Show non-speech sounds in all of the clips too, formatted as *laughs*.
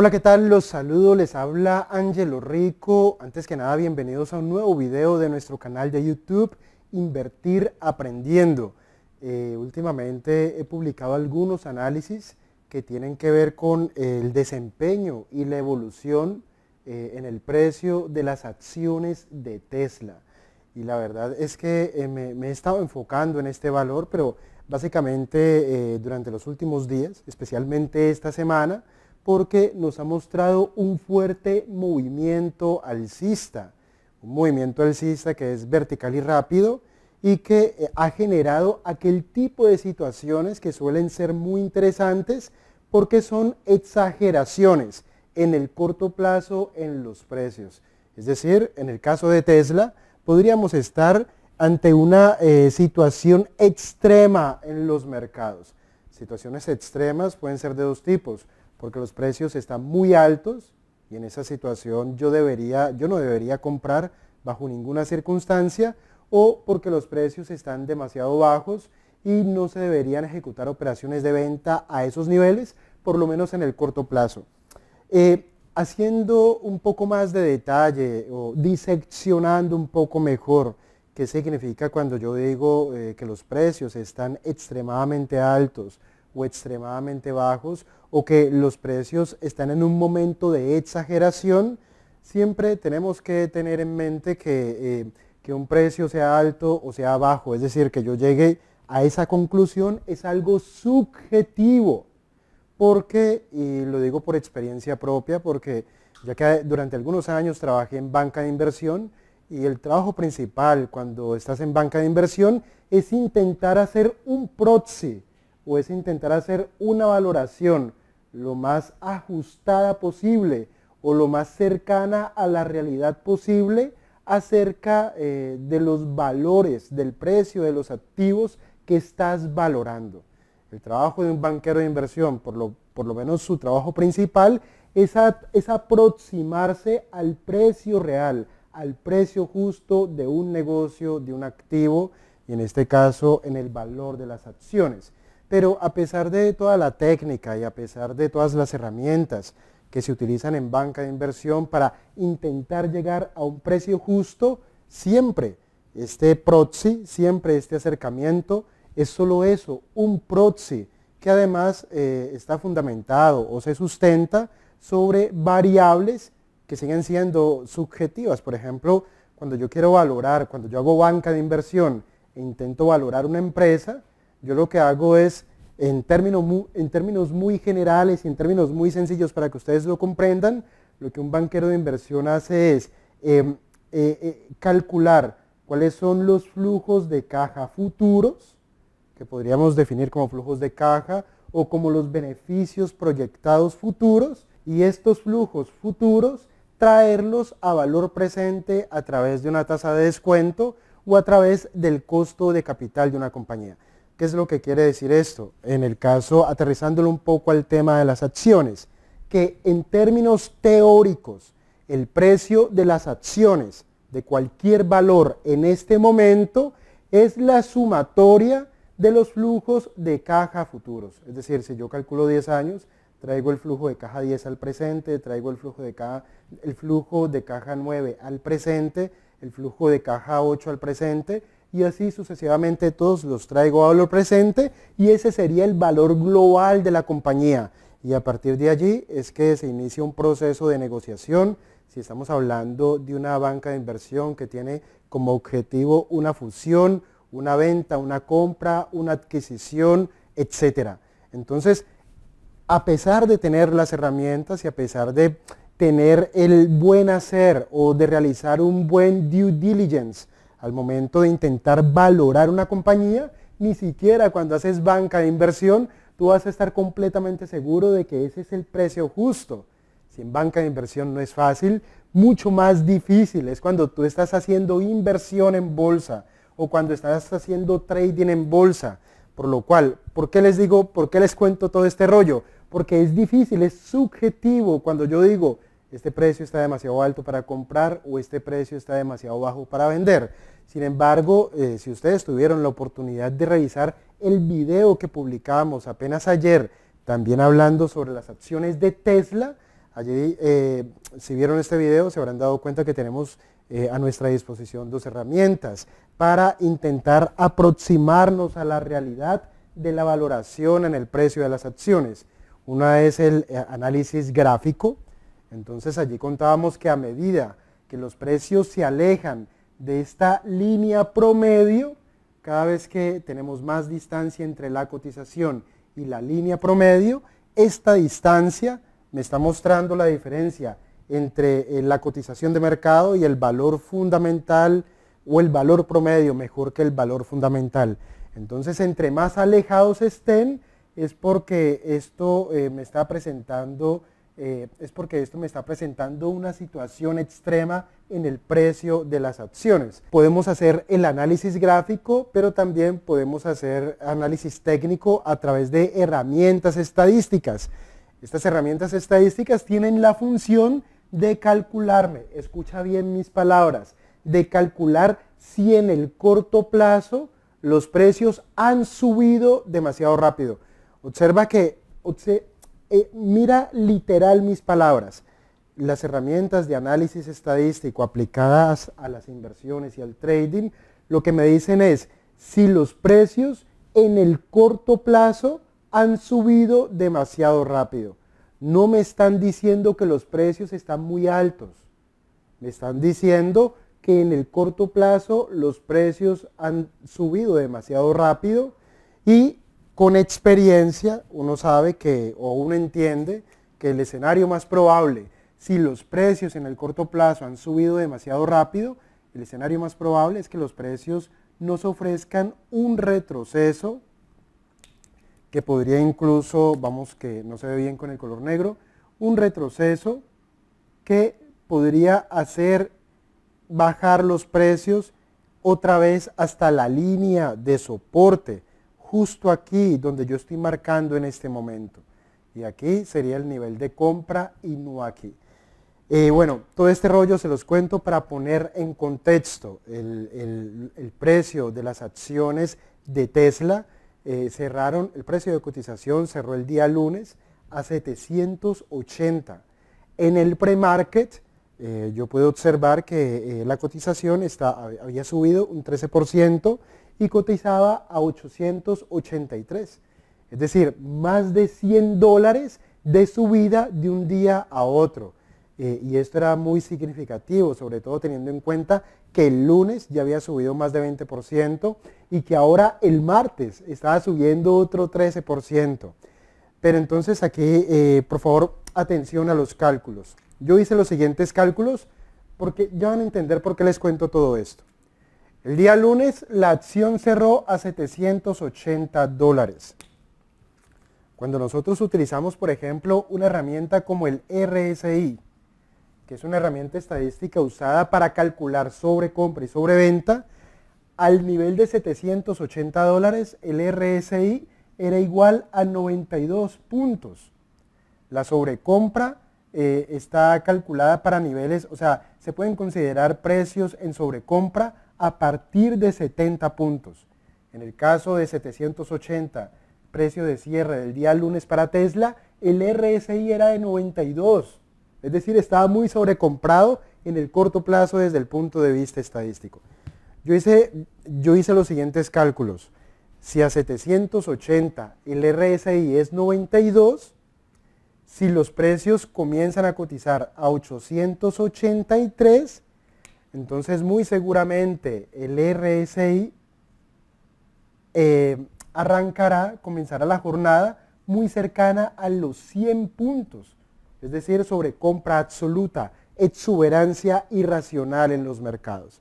Hola, ¿qué tal? Los saludo, les habla Angelo Rico. Antes que nada, bienvenidos a un nuevo video de nuestro canal de YouTube, Invertir Aprendiendo. Eh, últimamente he publicado algunos análisis que tienen que ver con el desempeño y la evolución eh, en el precio de las acciones de Tesla. Y la verdad es que eh, me, me, he estado enfocando en este valor, pero básicamente durante los últimos días, especialmente esta semana, porque nos ha mostrado un fuerte movimiento alcista, un movimiento alcista que es vertical y rápido y que eh, ha generado aquel tipo de situaciones que suelen ser muy interesantes porque son exageraciones en el corto plazo en los precios. Es decir, en el caso de Tesla, podríamos estar ante una eh, situación extrema en los mercados. Situaciones extremas pueden ser de dos tipos porque los precios están muy altos y en esa situación yo, debería, yo no debería comprar bajo ninguna circunstancia o porque los precios están demasiado bajos y no se deberían ejecutar operaciones de venta a esos niveles, por lo menos en el corto plazo. Eh, haciendo un poco más de detalle o diseccionando un poco mejor qué significa cuando yo digo eh, que los precios están extremadamente altos, o extremadamente bajos o que los precios están en un momento de exageración, siempre tenemos que tener en mente que, eh, que un precio sea alto o sea bajo, es decir, que yo llegue a esa conclusión es algo subjetivo, porque, y lo digo por experiencia propia, porque ya que durante algunos años trabajé en banca de inversión y el trabajo principal cuando estás en banca de inversión es intentar hacer un proxy o es intentar hacer una valoración lo más ajustada posible o lo más cercana a la realidad posible acerca eh, de los valores, del precio, de los activos que estás valorando. El trabajo de un banquero de inversión, por lo, menos su trabajo principal, es aproximarse al precio real, al precio justo de un negocio, de un activo, y en este caso en el valor de las acciones. Pero a pesar de toda la técnica y a pesar de todas las herramientas que se utilizan en banca de inversión para intentar llegar a un precio justo, siempre este proxy, siempre este acercamiento es solo eso, un proxy que además eh, está fundamentado o se sustenta sobre variables que siguen siendo subjetivas. Por ejemplo, cuando yo quiero valorar, cuando yo hago banca de inversión e intento valorar una empresa, yo lo que hago es, en, términos muy generales y en términos muy sencillos para que ustedes lo comprendan, lo que un banquero de inversión hace es em, eh, eh, calcular cuáles son los flujos de caja futuros, que podríamos definir como flujos de caja, o como los beneficios proyectados futuros, y estos flujos futuros traerlos a valor presente a través de una tasa de descuento o a través del costo de capital de una compañía. ¿Qué es lo que quiere decir esto? En el caso, aterrizándolo un poco al tema de las acciones, que en términos teóricos, el precio de las acciones de cualquier valor en este momento es la sumatoria de los flujos de caja futuros. Es decir, si yo calculo 10 años, traigo el flujo de caja 10 al presente, traigo el flujo de caja, el flujo de caja 9 al presente, el flujo de caja 8 al presente, y así sucesivamente todos los traigo a lo presente y ese sería el valor global de la compañía. Y a partir de allí es que se inicia un proceso de negociación. Si estamos hablando de una banca de inversión que tiene como objetivo una fusión, una venta, una compra, una adquisición, etc. Entonces, a pesar de tener las herramientas y a pesar de tener el buen hacer o de realizar un buen due diligence, al momento de intentar valorar una compañía, ni siquiera cuando haces banca de inversión, tú vas a estar completamente seguro de que ese es el precio justo. Si en banca de inversión no es fácil, mucho más difícil es cuando tú estás haciendo inversión en bolsa o cuando estás haciendo trading en bolsa. Por lo cual, ¿por qué les digo, por qué les cuento todo este rollo? Porque es difícil, es subjetivo cuando yo digo, este precio está demasiado alto para comprar o este precio está demasiado bajo para vender. Sin embargo, eh, si ustedes tuvieron la oportunidad de revisar el video que publicábamos apenas ayer, también hablando sobre las acciones de Tesla, allí eh, si vieron este video se habrán dado cuenta que tenemos eh, a nuestra disposición dos herramientas para intentar aproximarnos a la realidad de la valoración en el precio de las acciones. Una es el análisis gráfico, entonces allí contábamos que a medida que los precios se alejan de esta línea promedio, cada vez que tenemos más distancia entre la cotización y la línea promedio, esta distancia me está mostrando la diferencia entre eh, la cotización de mercado y el valor fundamental o el valor promedio, mejor que el valor fundamental. Entonces, entre más alejados estén, es porque esto eh, me está presentando eh, es porque esto me está presentando una situación extrema en el precio de las acciones. Podemos hacer el análisis gráfico, pero también podemos hacer análisis técnico a través de herramientas estadísticas. Estas herramientas estadísticas tienen la función de calcularme, escucha bien mis palabras, de calcular si en el corto plazo los precios han subido demasiado rápido. Observa que eh, mira literal mis palabras. Las herramientas de análisis estadístico aplicadas a las inversiones y al trading, lo que me dicen es si los precios en el corto plazo han subido demasiado rápido. No me están diciendo que los precios están muy altos. Me están diciendo que en el corto plazo los precios han subido demasiado rápido y con experiencia uno sabe que, o uno entiende, que el escenario más probable, si los precios en el corto plazo han subido demasiado rápido, el escenario más probable es que los precios nos ofrezcan un retroceso que podría incluso, vamos que no se ve bien con el color negro, un retroceso que podría hacer bajar los precios otra vez hasta la línea de soporte justo aquí donde yo estoy marcando en este momento. Y aquí sería el nivel de compra y no aquí. Eh, bueno, todo este rollo se los cuento para poner en contexto el, precio de las acciones de Tesla. Eh, cerraron, el precio de cotización cerró el día lunes a 780. En el pre-market eh, yo puedo observar que la cotización está, había subido un 13%, y cotizaba a 883. Es decir, más de 100 dólares de subida de un día a otro. Eh, y esto era muy significativo, sobre todo teniendo en cuenta que el lunes ya había subido más de 20% y que ahora el martes estaba subiendo otro 13%. Pero entonces aquí, eh, por favor, atención a los cálculos. Yo hice los siguientes cálculos porque ya van a entender por qué les cuento todo esto. El día lunes la acción cerró a 780 dólares. Cuando nosotros utilizamos, por ejemplo, una herramienta como el RSI, que es una herramienta estadística usada para calcular sobre compra y sobreventa, al nivel de 780 dólares el RSI era igual a 92 puntos. La sobrecompra eh, está calculada para niveles, o sea, se pueden considerar precios en sobrecompra a partir de 70 puntos. En el caso de 780, precio de cierre del día lunes para Tesla, el RSI era de 92. Es decir, estaba muy sobrecomprado en el corto plazo desde el punto de vista estadístico. Yo hice, yo hice los siguientes cálculos. Si a 780 el RSI es 92, si los precios comienzan a cotizar a 883, entonces, muy seguramente el RSI eh, arrancará, comenzará la jornada muy cercana a los 100 puntos, es decir, sobre compra absoluta, exuberancia irracional en los mercados.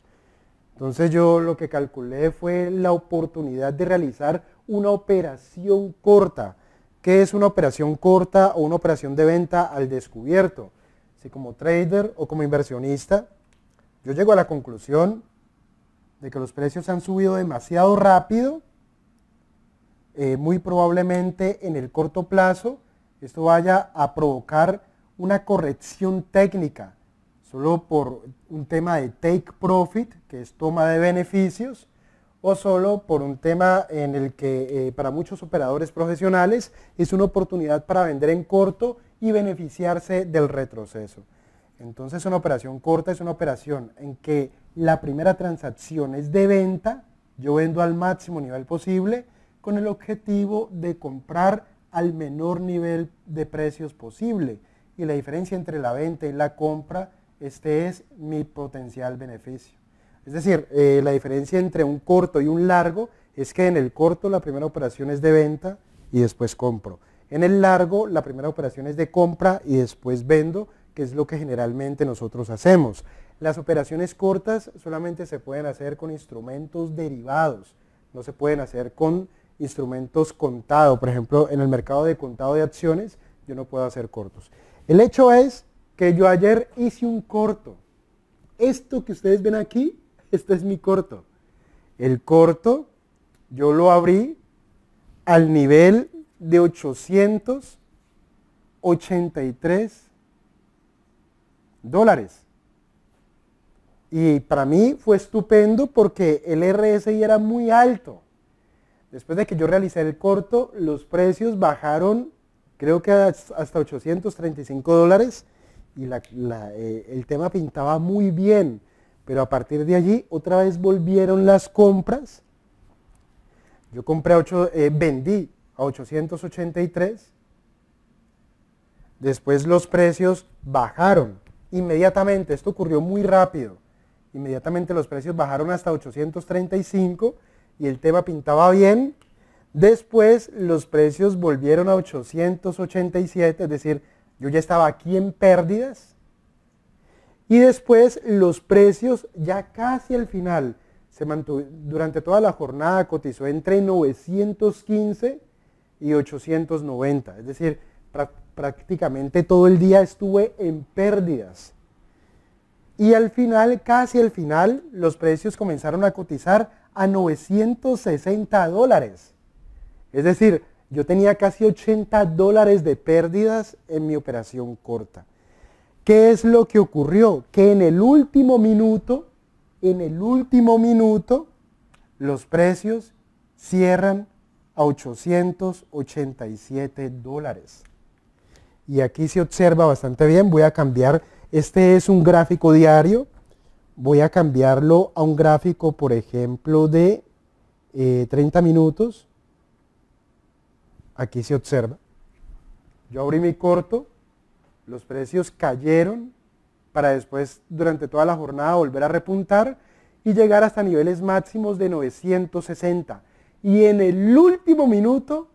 Entonces yo lo que calculé fue la oportunidad de realizar una operación corta. ¿Qué es una operación corta o una operación de venta al descubierto? Si como trader o como inversionista yo llego a la conclusión de que los precios han subido demasiado rápido. Eh, muy probablemente en el corto plazo esto vaya a provocar una corrección técnica, solo por un tema de take profit, que es toma de beneficios, o solo por un tema en el que eh, para muchos operadores profesionales es una oportunidad para vender en corto y beneficiarse del retroceso. Entonces una operación corta es una operación en que la primera transacción es de venta, yo vendo al máximo nivel posible con el objetivo de comprar al menor nivel de precios posible. Y la diferencia entre la venta y la compra, este es mi potencial beneficio. Es decir, eh, la diferencia entre un corto y un largo es que en el corto la primera operación es de venta y después compro. En el largo la primera operación es de compra y después vendo que es lo que generalmente nosotros hacemos. Las operaciones cortas solamente se pueden hacer con instrumentos derivados, no se pueden hacer con instrumentos contados. Por ejemplo, en el mercado de contado de acciones, yo no puedo hacer cortos. El hecho es que yo ayer hice un corto. Esto que ustedes ven aquí, *laughs* este es mi corto. El corto yo lo abrí al nivel de 883 dólares. Y para mí fue estupendo porque el RSI era muy alto. Después de que yo realicé el corto, los precios bajaron creo que hasta 835 dólares y la, eh, el tema pintaba muy bien. Pero a partir de allí otra vez volvieron las compras. Yo compré 8, eh, vendí a 883. Después los precios bajaron inmediatamente, esto ocurrió muy rápido, inmediatamente los precios bajaron hasta 835 y el tema pintaba bien. Después los precios volvieron a 887, es decir, yo ya estaba aquí en pérdidas. Y después los precios ya casi al final, se mantuvo, durante toda la jornada cotizó entre 915 y 890, es decir, prácticamente todo el día estuve en pérdidas. Y al final, casi al final, los precios comenzaron a cotizar a 960 dólares. Es decir, yo tenía casi 80 dólares de pérdidas en mi operación corta. ¿Qué es lo que ocurrió? Que en el último minuto, en el último minuto, los precios cierran a 887 dólares y aquí se observa bastante bien, voy a cambiar, este es un gráfico diario, voy a cambiarlo a un gráfico, por ejemplo, de 30 eh, minutos, aquí se observa, yo abrí mi corto, los precios cayeron para después durante toda la jornada volver a repuntar y llegar hasta niveles máximos de 960 y en el último minuto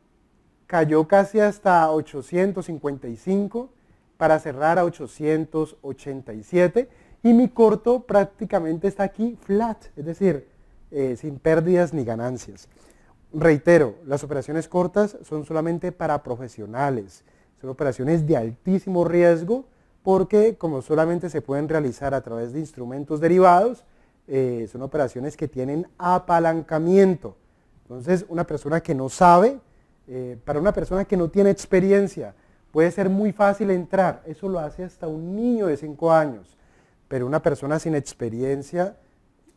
cayó casi hasta 855 para cerrar a 887 y mi corto prácticamente está aquí flat, es decir, eh, sin pérdidas ni ganancias. Reitero, las operaciones cortas son solamente para profesionales, son operaciones de altísimo riesgo porque como solamente se pueden realizar a través de instrumentos derivados, eh, son operaciones que tienen apalancamiento. Entonces, una persona que no sabe, eh, para una persona que no tiene experiencia puede ser muy fácil entrar. Eso lo hace hasta un niño de 5 años. Pero una persona sin experiencia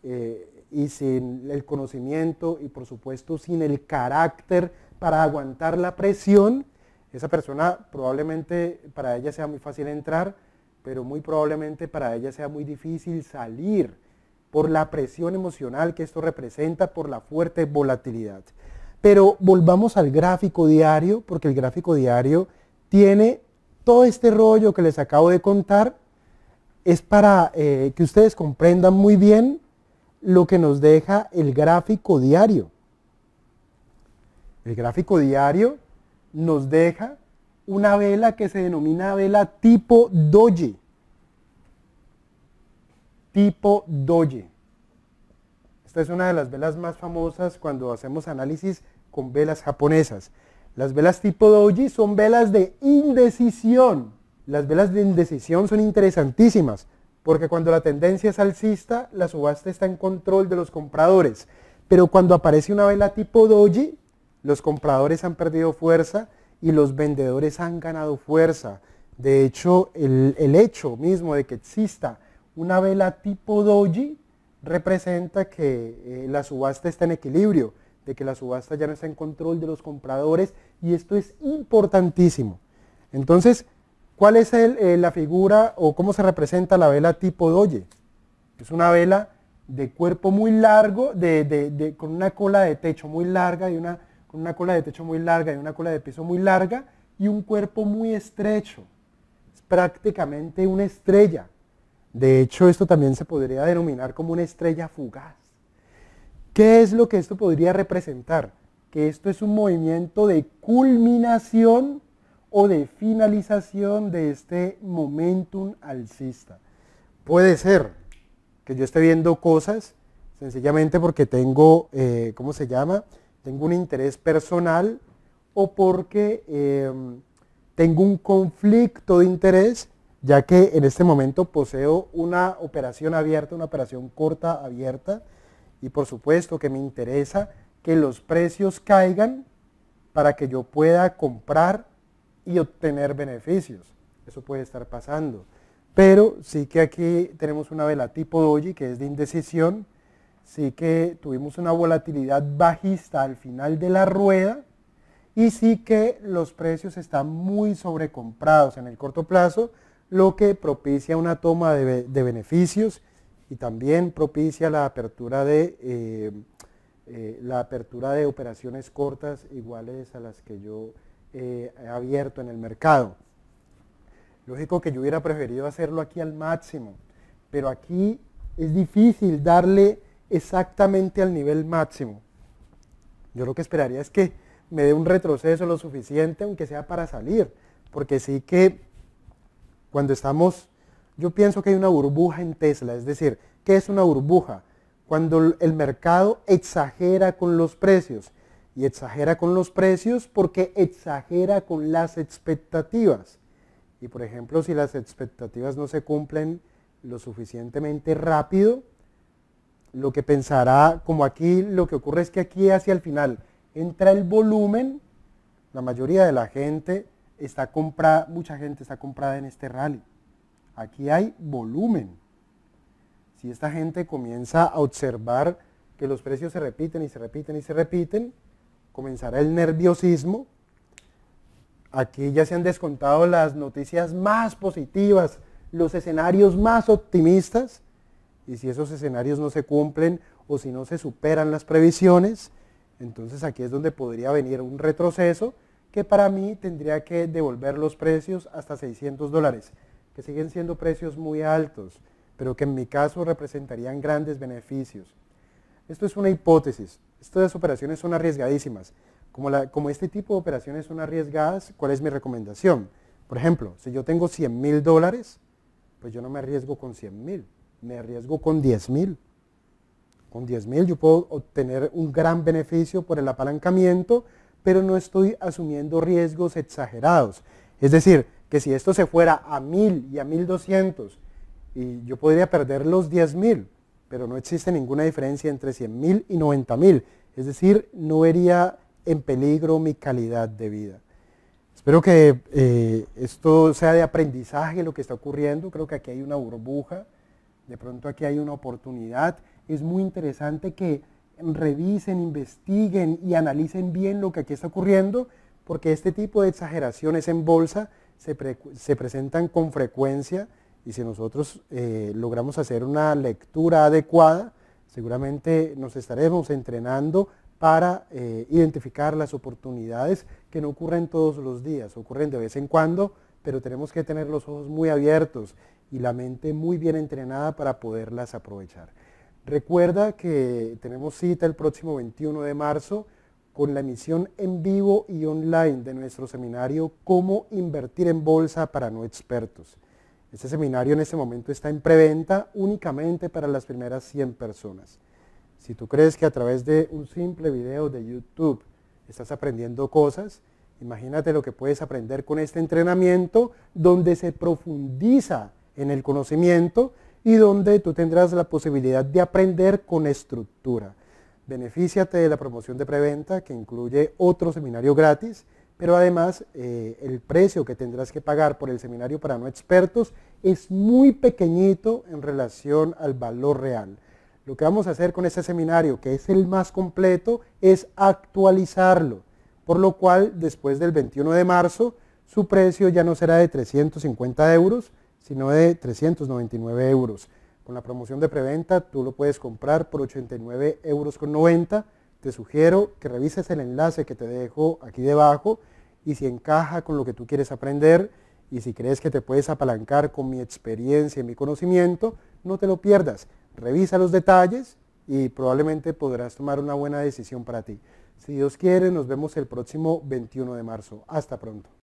eh, y sin el conocimiento y por supuesto sin el carácter para aguantar la presión, esa persona probablemente para ella sea muy fácil entrar, pero muy probablemente para ella sea muy difícil salir por la presión emocional que esto representa, por la fuerte volatilidad. Pero volvamos al gráfico diario, porque el gráfico diario tiene todo este rollo que les acabo de contar, es para eh, que ustedes comprendan muy bien lo que nos deja el gráfico diario. El gráfico diario nos deja una vela que se denomina vela tipo doji. Tipo doji. Esta es una de las velas más famosas cuando hacemos análisis con velas japonesas. Las velas tipo doji son velas de indecisión. Las velas de indecisión son interesantísimas, porque cuando la tendencia es alcista, la subasta está en control de los compradores. Pero cuando aparece una vela tipo doji, los compradores han perdido fuerza y los vendedores han ganado fuerza. De hecho, el, hecho mismo de que exista una vela tipo doji representa que eh, la subasta está en equilibrio de que la subasta ya no está en control de los compradores y esto es importantísimo. Entonces, ¿cuál es eh, la figura o cómo se representa la vela tipo doye? Es una vela de cuerpo muy largo, de, de, con una cola de techo muy larga, y una, con una cola de techo muy larga y una cola de piso muy larga y un cuerpo muy estrecho. Es prácticamente una estrella. De hecho, esto también se podría denominar como una estrella fugaz. ¿Qué es lo que esto podría representar? Que esto es un movimiento de culminación o de finalización de este momentum alcista. Puede ser que yo esté viendo cosas sencillamente porque tengo, eh, ¿cómo se llama? Tengo un interés personal o porque em, tengo un conflicto de interés, ya que en este momento poseo una operación abierta, una operación corta abierta, y por supuesto que me interesa que los precios caigan para que yo pueda comprar y obtener beneficios. Eso puede estar pasando. Pero sí que aquí tenemos una vela tipo doji que es de indecisión. Sí que tuvimos una volatilidad bajista al final de la rueda. Y sí que los precios están muy sobrecomprados en el corto plazo, lo que propicia una toma de, de beneficios y también propicia la apertura de, eh, eh, la apertura de operaciones cortas iguales a las que yo eh, he abierto en el mercado. Lógico que yo hubiera preferido hacerlo aquí al máximo, pero aquí es difícil darle exactamente al nivel máximo. Yo lo que esperaría es que me dé un retroceso lo suficiente, aunque sea para salir, porque sí que cuando estamos yo pienso que hay una burbuja en Tesla, es decir, ¿qué es una burbuja? Cuando el mercado exagera con los precios y exagera con los precios porque exagera con las expectativas. Y por ejemplo, si las expectativas no se cumplen lo suficientemente rápido, lo que pensará, como aquí, lo que ocurre es que aquí hacia el final entra el volumen, la mayoría de la gente está comprada, mucha gente está comprada en este rally. Aquí hay volumen. Si esta gente comienza a observar que los precios se repiten y se repiten y se repiten, comenzará el nerviosismo. Aquí ya se han descontado las noticias más positivas, los escenarios más optimistas, y si esos escenarios no se cumplen o si no se superan las previsiones, entonces aquí es donde podría venir un retroceso que para mí tendría que devolver los precios hasta 600 dólares que siguen siendo precios muy altos, pero que en mi caso representarían grandes beneficios. Esto es una hipótesis. Estas operaciones son arriesgadísimas. Como, este tipo de operaciones son arriesgadas, ¿cuál es mi recomendación? Por ejemplo, si yo tengo 100 mil dólares, pues yo no me arriesgo con 100 mil, me arriesgo con 10 mil. Con 10 mil yo puedo obtener un gran beneficio por el apalancamiento, pero no estoy asumiendo riesgos exagerados. Es decir, si esto se fuera a 1000 y a 1200, y yo podría perder los 10.000, pero no existe ninguna diferencia entre 100.000 y 90.000, es decir, no vería en peligro mi calidad de vida. Espero que eh, esto sea de aprendizaje lo que está ocurriendo, creo que aquí hay una burbuja, de pronto aquí hay una oportunidad, es muy interesante que revisen, investiguen y analicen bien lo que aquí está ocurriendo, porque este tipo de exageraciones en bolsa se, presentan con frecuencia y si nosotros eh, logramos hacer una lectura adecuada, seguramente nos estaremos entrenando para eh, identificar las oportunidades que no ocurren todos los días, ocurren de vez en cuando, pero tenemos que tener los ojos muy abiertos y la mente muy bien entrenada para poderlas aprovechar. Recuerda que tenemos cita el próximo 21 de marzo con la emisión en vivo y online de nuestro seminario Cómo invertir en bolsa para no expertos. Este seminario en este momento está en preventa únicamente para las primeras 100 personas. Si tú crees que a través de un simple video de YouTube estás aprendiendo cosas, imagínate lo que puedes aprender con este entrenamiento donde se profundiza en el conocimiento y donde tú tendrás la posibilidad de aprender con estructura Benefíciate de la promoción de preventa que incluye otro seminario gratis, pero además eh, el precio que tendrás que pagar por el seminario para no expertos es muy pequeñito en relación al valor real. Lo que vamos a hacer con este seminario, que es el más completo, es actualizarlo, por lo cual después del 21 de marzo su precio ya no será de 350 euros, sino de 399 euros. Con la promoción de preventa tú lo puedes comprar por 89,90 euros con Te sugiero que revises el enlace que te dejo aquí debajo y si encaja con lo que tú quieres aprender y si crees que te puedes apalancar con mi experiencia y mi conocimiento, no te lo pierdas. Revisa los detalles y probablemente podrás tomar una buena decisión para ti. Si Dios quiere, nos vemos el próximo 21 de marzo. Hasta pronto.